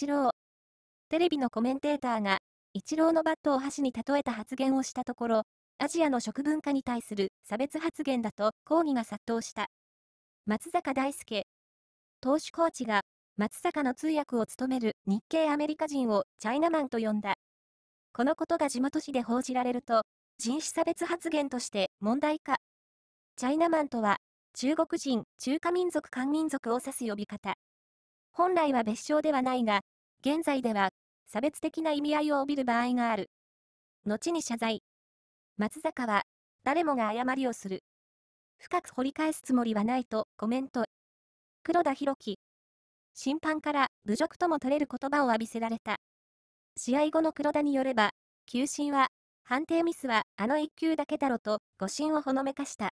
一郎。テレビのコメンテーターが、一郎のバットを箸に例えた発言をしたところ、アジアの食文化に対する差別発言だと抗議が殺到した。松坂大輔。投手コーチが、松坂の通訳を務める日系アメリカ人をチャイナマンと呼んだ。このことが地元紙で報じられると、人種差別発言として問題化。チャイナマンとは、中国人、中華民族、漢民族を指す呼び方。本来は別称ではないが、現在では、差別的な意味合いを帯びる場合がある。後に謝罪。松坂は、誰もが誤りをする。深く掘り返すつもりはないとコメント。黒田博樹。審判から侮辱とも取れる言葉を浴びせられた。試合後の黒田によれば、球審は、判定ミスはあの1球だけだろと誤審をほのめかした。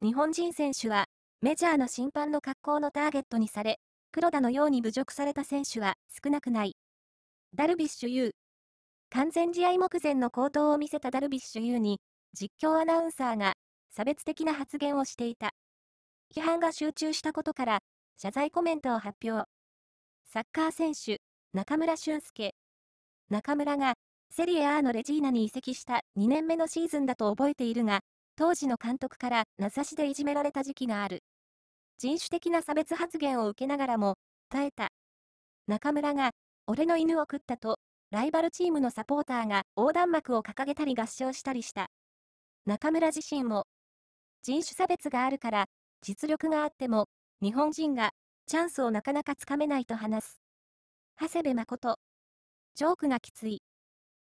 日本人選手は、メジャーの審判の格好のターゲットにされ、黒田のように侮辱された選手は少なくない。ダルビッシュ有。完全試合目前の好投を見せたダルビッシュ有に、実況アナウンサーが差別的な発言をしていた。批判が集中したことから、謝罪コメントを発表。サッカー選手、中村俊輔。中村が、セリエ A のレジーナに移籍した2年目のシーズンだと覚えているが、当時の監督から名指しでいじめられた時期がある。人種的な差別発言を受けながらも、耐えた。中村が、俺の犬を食ったと、ライバルチームのサポーターが横断幕を掲げたり合唱したりした。中村自身も、人種差別があるから、実力があっても、日本人が、チャンスをなかなかつかめないと話す。長谷部誠。ジョークがきつい。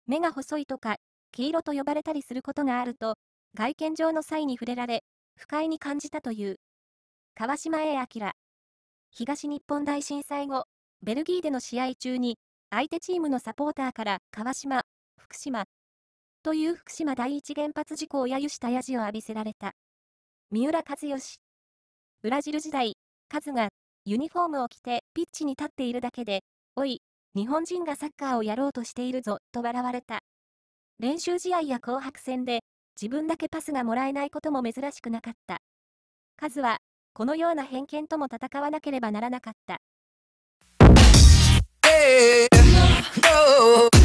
目が細いとか、黄色と呼ばれたりすることがあると、外見上の際に触れられ、不快に感じたという。川島永明。東日本大震災後、ベルギーでの試合中に、相手チームのサポーターから、川島、福島、という福島第一原発事故を揶揄したヤジを浴びせられた。三浦和義。ブラジル時代、カズが、ユニフォームを着てピッチに立っているだけで、おい、日本人がサッカーをやろうとしているぞ、と笑われた。練習試合や紅白戦で、自分だけパスがもらえないことも珍しくなかった。カズは、このような偏見とも戦わなければならなかった。Hey, no.